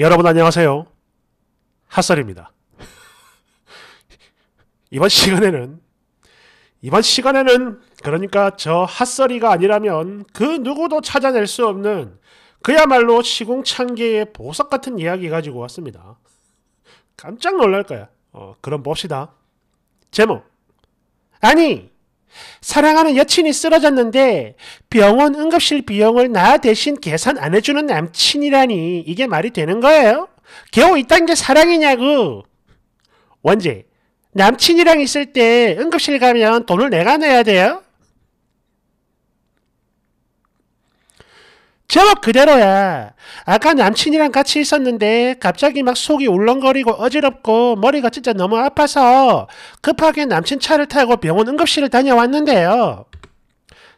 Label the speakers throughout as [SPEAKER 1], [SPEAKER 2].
[SPEAKER 1] 여러분 안녕하세요. 핫설입니다. 이번 시간에는 이번 시간에는 그러니까 저 핫설이가 아니라면 그 누구도 찾아낼 수 없는 그야말로 시공창기의 보석 같은 이야기 가지고 왔습니다. 깜짝 놀랄 거야. 어, 그럼 봅시다. 제목 아니 사랑하는 여친이 쓰러졌는데 병원 응급실 비용을 나 대신 계산 안 해주는 남친이라니 이게 말이 되는 거예요? 겨우 이딴 게 사랑이냐고. 원제 남친이랑 있을 때 응급실 가면 돈을 내가 내야 돼요? 제목 그대로야. 아까 남친이랑 같이 있었는데 갑자기 막 속이 울렁거리고 어지럽고 머리가 진짜 너무 아파서 급하게 남친 차를 타고 병원 응급실을 다녀왔는데요.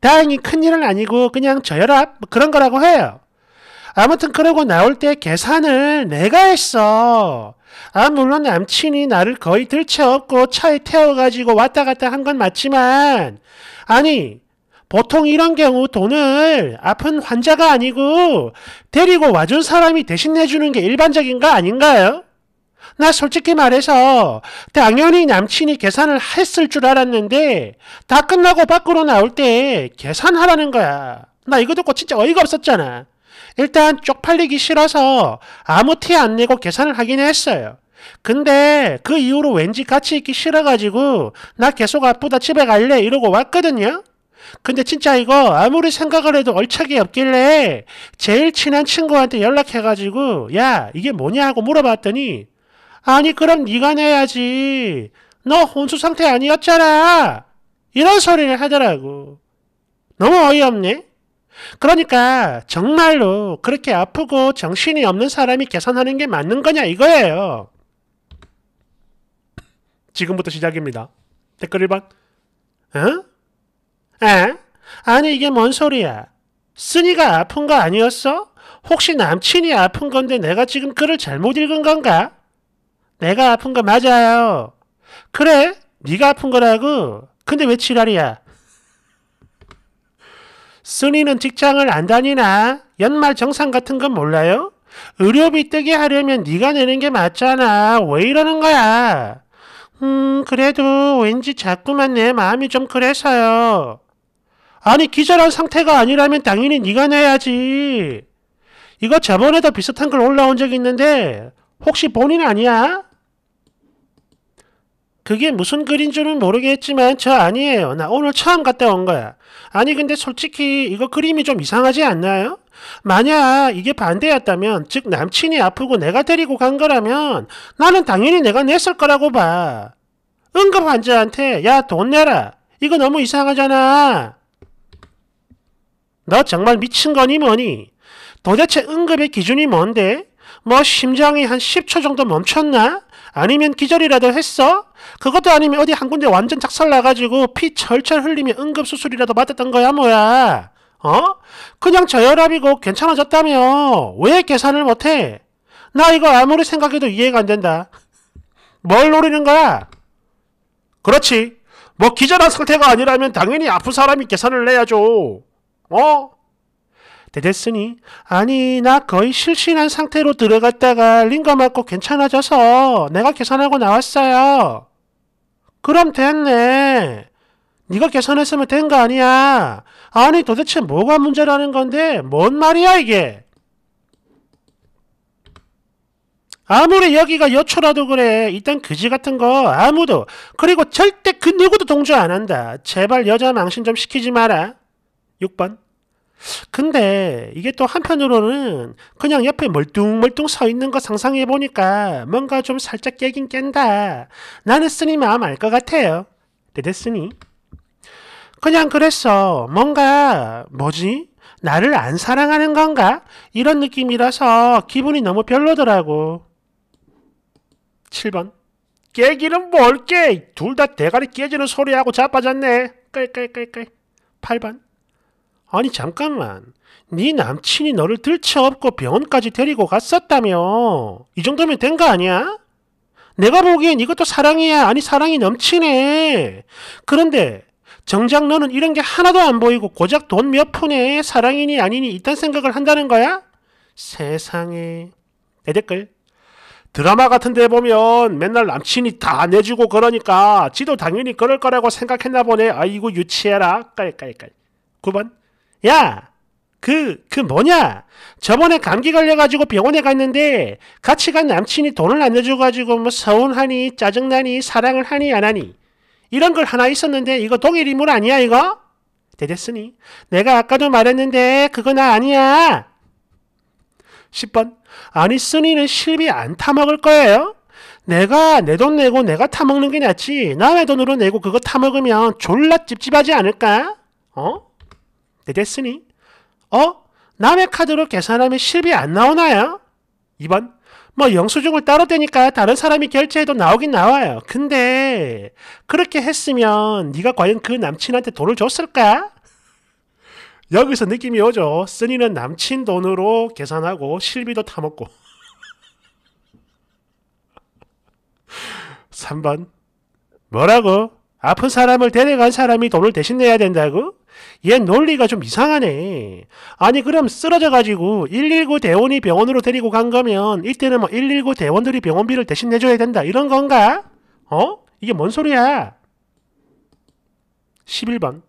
[SPEAKER 1] 다행히 큰일은 아니고 그냥 저혈압 뭐 그런 거라고 해요. 아무튼 그러고 나올 때 계산을 내가 했어. 아 물론 남친이 나를 거의 들쳐업고 차에 태워가지고 왔다 갔다 한 건 맞지만 아니 보통 이런 경우 돈을 아픈 환자가 아니고 데리고 와준 사람이 대신내주는게 일반적인 거 아닌가요? 나 솔직히 말해서 당연히 남친이 계산을 했을 줄 알았는데 다 끝나고 밖으로 나올 때 계산하라는 거야. 나 이거 듣고 진짜 어이가 없었잖아. 일단 쪽팔리기 싫어서 아무 티 안 내고 계산을 하긴 했어요. 근데 그 이후로 왠지 같이 있기 싫어가지고 나 계속 아프다 집에 갈래 이러고 왔거든요. 근데 진짜 이거 아무리 생각을 해도 얼차기 없길래 제일 친한 친구한테 연락해가지고 야 이게 뭐냐고 물어봤더니 아니 그럼 네가 내야지 너 혼수 상태 아니었잖아 이런 소리를 하더라고 너무 어이없네 그러니까 정말로 그렇게 아프고 정신이 없는 사람이 계산하는 게 맞는 거냐 이거예요 지금부터 시작입니다 댓글 1번 응? 에? 아니 이게 뭔 소리야? 쓰니가 아픈 거 아니었어? 혹시 남친이 아픈 건데 내가 지금 글을 잘못 읽은 건가? 내가 아픈 거 맞아요. 그래, 네가 아픈 거라고. 근데 왜 지랄이야? 쓰니는 직장을 안 다니나? 연말 정산 같은 건 몰라요? 의료비 뜨게 하려면 네가 내는 게 맞잖아. 왜 이러는 거야? 음, 그래도 왠지 자꾸만 내 마음이 좀 그래서요. 아니 기절한 상태가 아니라면 당연히 네가 내야지. 이거 저번에도 비슷한 걸 올라온 적이 있는데 혹시 본인 아니야? 그게 무슨 글인 줄은 모르겠지만 저 아니에요. 나 오늘 처음 갔다 온 거야. 아니 근데 솔직히 이거 그림이 좀 이상하지 않나요? 만약 이게 반대였다면 즉 남친이 아프고 내가 데리고 간 거라면 나는 당연히 내가 냈을 거라고 봐. 응급 환자한테 야 돈 내라. 이거 너무 이상하잖아. 너 정말 미친 거니 뭐니? 도대체 응급의 기준이 뭔데? 뭐 심장이 한 10초 정도 멈췄나? 아니면 기절이라도 했어? 그것도 아니면 어디 한 군데 완전 작살나가지고 피 철철 흘리며 응급수술이라도 받았던 거야 뭐야? 어? 그냥 저혈압이고 괜찮아졌다며 왜 계산을 못해? 나 이거 아무리 생각해도 이해가 안 된다. 뭘 노리는 거야? 그렇지. 뭐 기절한 상태가 아니라면 당연히 아픈 사람이 계산을 내야죠. 어? 데데스니 아니 나 거의 실신한 상태로 들어갔다가 링거 맞고 괜찮아져서 내가 계산하고 나왔어요. 그럼 됐네. 네가 계산했으면 된 거 아니야. 아니 도대체 뭐가 문제라는 건데 뭔 말이야 이게. 아무리 여기가 여초라도 그래 일단 그지 같은 거 아무도 그리고 절대 그 누구도 동조 안 한다. 제발 여자 망신 좀 시키지 마라. 6번. 근데 이게 또 한편으로는 그냥 옆에 멀뚱멀뚱 서 있는 거 상상해 보니까 뭔가 좀 살짝 깨긴 깬다. 나는 쓰니 마음 알 것 같아요. 대대쓰니. 그냥 그랬어. 뭔가 뭐지? 나를 안 사랑하는 건가? 이런 느낌이라서 기분이 너무 별로더라고. 7번. 깨기는 뭘 깨! 둘 다 대가리 깨지는 소리하고 자빠졌네. 깔깔깔깔 8번. 아니 잠깐만. 네 남친이 너를 들쳐업고 병원까지 데리고 갔었다며. 이 정도면 된 거 아니야? 내가 보기엔 이것도 사랑이야. 아니 사랑이 넘치네. 그런데 정작 너는 이런 게 하나도 안 보이고 고작 돈 몇 푼에 사랑이니 아니니 이딴 생각을 한다는 거야? 세상에. 내 댓글. 드라마 같은 데 보면 맨날 남친이 다 내주고 그러니까 지도 당연히 그럴 거라고 생각했나 보네. 아이고 유치해라. 깔깔깔. 9번. 야, 그, 그 뭐냐? 저번에 감기 걸려가지고 병원에 갔는데 같이 간 남친이 돈을 안 내줘가지고 뭐 서운하니, 짜증나니, 사랑을 하니, 안 하니. 이런 걸 하나 있었는데 이거 동일 인물 아니야, 이거? 대대쓰니 내가 아까도 말했는데 그거 나 아니야. 10번. 아니, 쓰니는 실비 안 타먹을 거예요? 내가 내 돈 내고 내가 타먹는 게 낫지. 남의 돈으로 내고 그거 타먹으면 졸라 찝찝하지 않을까? 어? 내겠으니 어? 남의 카드로 계산하면 실비 안 나오나요? 2번 뭐 영수증을 따로 떼니까 다른 사람이 결제해도 나오긴 나와요. 근데 그렇게 했으면 네가 과연 그 남친한테 돈을 줬을까? 여기서 느낌이 오죠. 쓰니는 남친 돈으로 계산하고 실비도 타먹고. 3번 뭐라고? 아픈 사람을 데려간 사람이 돈을 대신 내야 된다고? 얘 논리가 좀 이상하네. 아니 그럼 쓰러져가지고 119 대원이 병원으로 데리고 간 거면 이때는 뭐119 대원들이 병원비를 대신 내줘야 된다 이런 건가? 어? 이게 뭔 소리야? 11번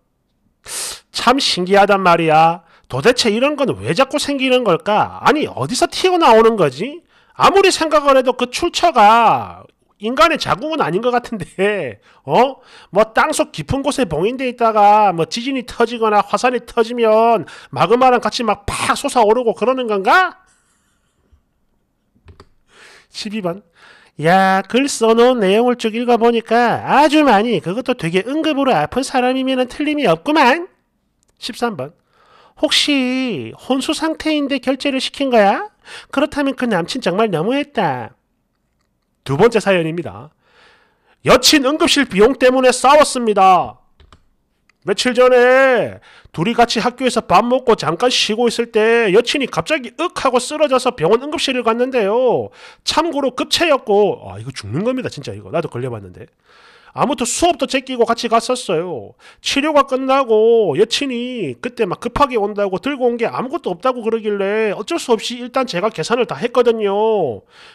[SPEAKER 1] 참 신기하단 말이야. 도대체 이런 건 왜 자꾸 생기는 걸까? 아니 어디서 튀어나오는 거지? 아무리 생각을 해도 그 출처가 인간의 자궁은 아닌 것 같은데, 어? 뭐 땅속 깊은 곳에 봉인돼 있다가 뭐 지진이 터지거나 화산이 터지면 마그마랑 같이 막 팍 솟아오르고 그러는 건가? 12번. 야, 글 써놓은 내용을 쭉 읽어보니까 아주 많이, 그것도 되게 응급으로 아픈 사람이면 틀림이 없구만. 13번. 혹시 혼수 상태인데 결제를 시킨 거야? 그렇다면 그 남친 정말 너무했다. 두 번째 사연입니다. 여친 응급실 비용 때문에 싸웠습니다. 며칠 전에 둘이 같이 학교에서 밥 먹고 잠깐 쉬고 있을 때 여친이 갑자기 윽 하고 쓰러져서 병원 응급실을 갔는데요. 참고로 급체였고, 아, 이거 죽는 겁니다. 진짜 이거. 나도 걸려봤는데. 아무튼 수업도 제끼고 같이 갔었어요. 치료가 끝나고 여친이 그때 막 급하게 온다고 들고 온 게 아무것도 없다고 그러길래 어쩔 수 없이 일단 제가 계산을 다 했거든요.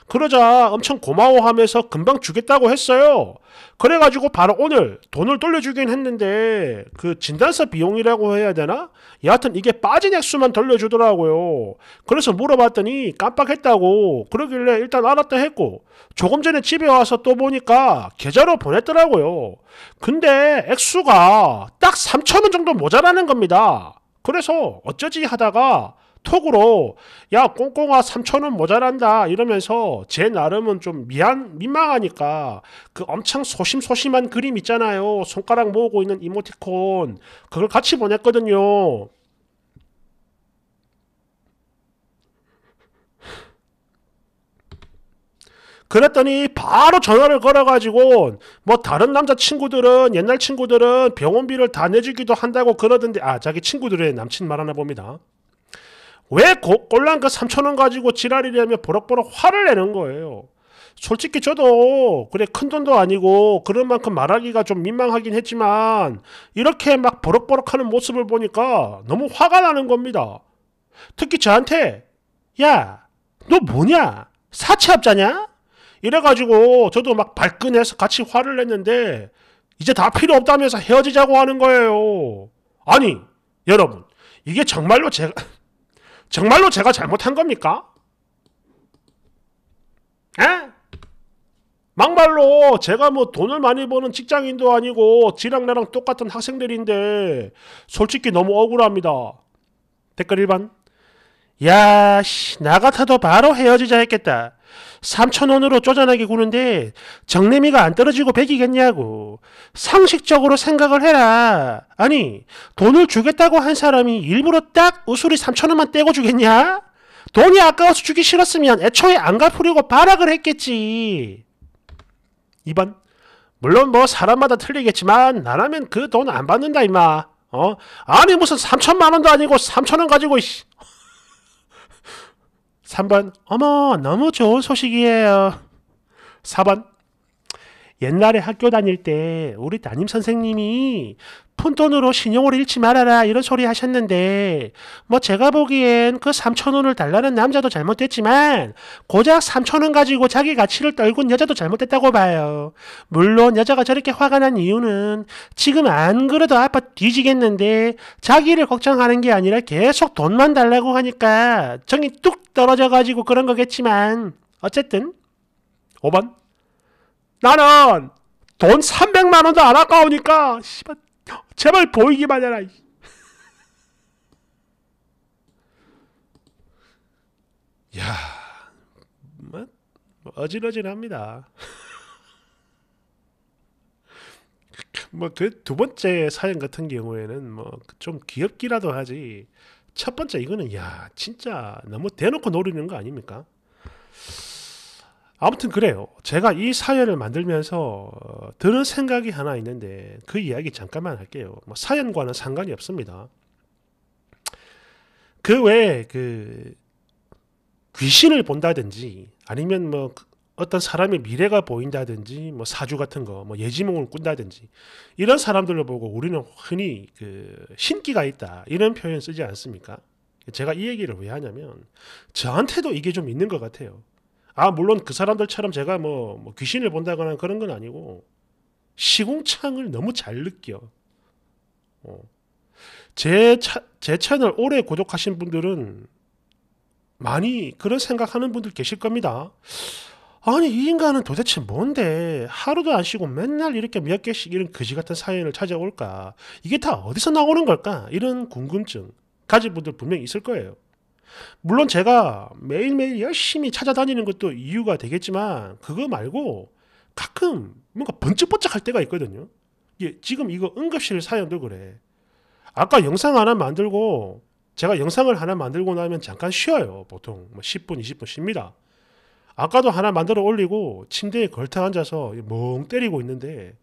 [SPEAKER 1] 그러자 엄청 고마워하면서 금방 주겠다고 했어요. 그래가지고 바로 오늘 돈을 돌려주긴 했는데 그 진단서 비용이라고 해야 되나? 여하튼 이게 빠진 액수만 돌려주더라고요. 그래서 물어봤더니 깜빡했다고 그러길래 일단 알았다 했고 조금 전에 집에 와서 또 보니까 계좌로 보냈더라고요. 하더라고요. 근데 액수가 딱 3천원 정도 모자라는 겁니다. 그래서 어쩌지 하다가 톡으로 야 꽁꽁아 3천원 모자란다 이러면서 제 나름은 좀 미안 민망하니까 그 엄청 소심소심한 그림 있잖아요 손가락 모으고 있는 이모티콘 그걸 같이 보냈거든요 그랬더니 바로 전화를 걸어가지고 뭐 다른 남자 친구들은 옛날 친구들은 병원비를 다 내주기도 한다고 그러던데 아 자기 친구들의 남친 말하나 봅니다. 왜 고, 꼴랑 그 3천원 가지고 지랄이냐며 보럭보럭 화를 내는 거예요. 솔직히 저도 그래 큰 돈도 아니고 그런 만큼 말하기가 좀 민망하긴 했지만 이렇게 막보럭보럭하는 모습을 보니까 너무 화가 나는 겁니다. 특히 저한테 야 너 뭐냐 사채업자냐 이래가지고 저도 막 발끈해서 같이 화를 냈는데 이제 다 필요 없다면서 헤어지자고 하는 거예요. 아니, 여러분, 이게 정말로 제가, 정말로 제가 잘못한 겁니까? 에? 막말로 제가 뭐 돈을 많이 버는 직장인도 아니고 지랑 나랑 똑같은 학생들인데 솔직히 너무 억울합니다. 댓글 1번. 야, 씨, 나 같아도 바로 헤어지자 했겠다. 3천원으로 쪼잔하게 구는데 정내미가 안 떨어지고 백이겠냐고. 상식적으로 생각을 해라. 아니 돈을 주겠다고 한 사람이 일부러 딱 우수리 3천원만 떼고 주겠냐? 돈이 아까워서 주기 싫었으면 애초에 안 갚으려고 발악을 했겠지. 2번 물론 뭐 사람마다 틀리겠지만 나라면 그 돈 안 받는다 임마. 어? 아니 무슨 3천만 원도 아니고 3천 원 가지고 씨. 3번 어머 너무 좋은 소식이에요. 4번 옛날에 학교 다닐 때 우리 담임 선생님이 푼돈으로 신용을 잃지 말아라 이런 소리 하셨는데 뭐 제가 보기엔 그 3천원을 달라는 남자도 잘못됐지만 고작 3천원 가지고 자기 가치를 떨군 여자도 잘못됐다고 봐요. 물론 여자가 저렇게 화가 난 이유는 지금 안 그래도 아파 뒤지겠는데 자기를 걱정하는 게 아니라 계속 돈만 달라고 하니까 정이 뚝 떨어져가지고 그런 거겠지만 어쨌든 5번 나는 돈 300만 원도 안 아까우니까 씨발 제발 보이기만 해라 야, 뭐, 어질어질합니다. 뭐두 그 번째 사연 같은 경우에는 뭐좀 귀엽기라도 하지 첫 번째 이거는 야 진짜 너무 대놓고 노리는 거 아닙니까? 아무튼 그래요. 제가 이 사연을 만들면서 어, 드는 생각이 하나 있는데 그 이야기 잠깐만 할게요. 뭐 사연과는 상관이 없습니다. 그 외에 그 귀신을 본다든지 아니면 뭐 그 어떤 사람의 미래가 보인다든지 뭐 사주 같은 거뭐 예지몽을 꾼다든지 이런 사람들을 보고 우리는 흔히 그 신기가 있다 이런 표현 쓰지 않습니까? 제가 이 얘기를 왜 하냐면 저한테도 이게 좀 있는 것 같아요. 아 물론 그 사람들처럼 제가 뭐, 뭐 귀신을 본다거나 그런 건 아니고 시궁창을 너무 잘 느껴. 어. 제, 차, 제 채널 오래 구독하신 분들은 많이 그런 생각하는 분들 계실 겁니다. 아니 이 인간은 도대체 뭔데 하루도 안 쉬고 맨날 이렇게 몇 개씩 이런 거지 같은 사연을 찾아올까 이게 다 어디서 나오는 걸까 이런 궁금증 가진 분들 분명히 있을 거예요 물론 제가 매일매일 열심히 찾아다니는 것도 이유가 되겠지만 그거 말고 가끔 뭔가 번쩍번쩍할 때가 있거든요 예, 지금 이거 응급실 사연도 그래 아까 영상 하나 만들고 제가 영상을 하나 만들고 나면 잠깐 쉬어요 보통 뭐 10분 20분 쉽니다 아까도 하나 만들어 올리고 침대에 걸터 앉아서 멍 때리고 있는데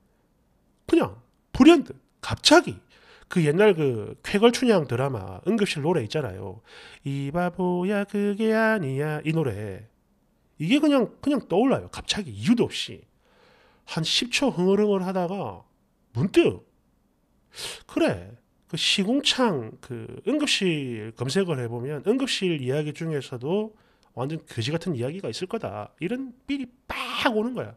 [SPEAKER 1] 그냥 불현듯 갑자기 그 옛날 그 쾌걸춘향 드라마 응급실 노래 있잖아요. 이 바보야 그게 아니야 이 노래 이게 그냥 그냥 떠올라요. 갑자기 이유도 없이 한 10초 흥얼흥얼 하다가 문득 그래 그 시궁창 그 응급실 검색을 해보면 응급실 이야기 중에서도 완전 거지 같은 이야기가 있을 거다. 이런 삘이 빡 오는 거야.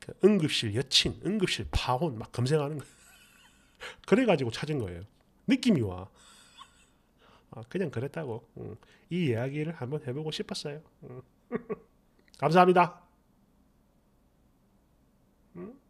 [SPEAKER 1] 그 응급실 여친, 응급실 파혼 막 검색하는 거야. 그래가지고 찾은 거예요. 느낌이 와. 아, 그냥 그랬다고. 음. 이 이야기를 한번 해보고 싶었어요. 음. 감사합니다. 음?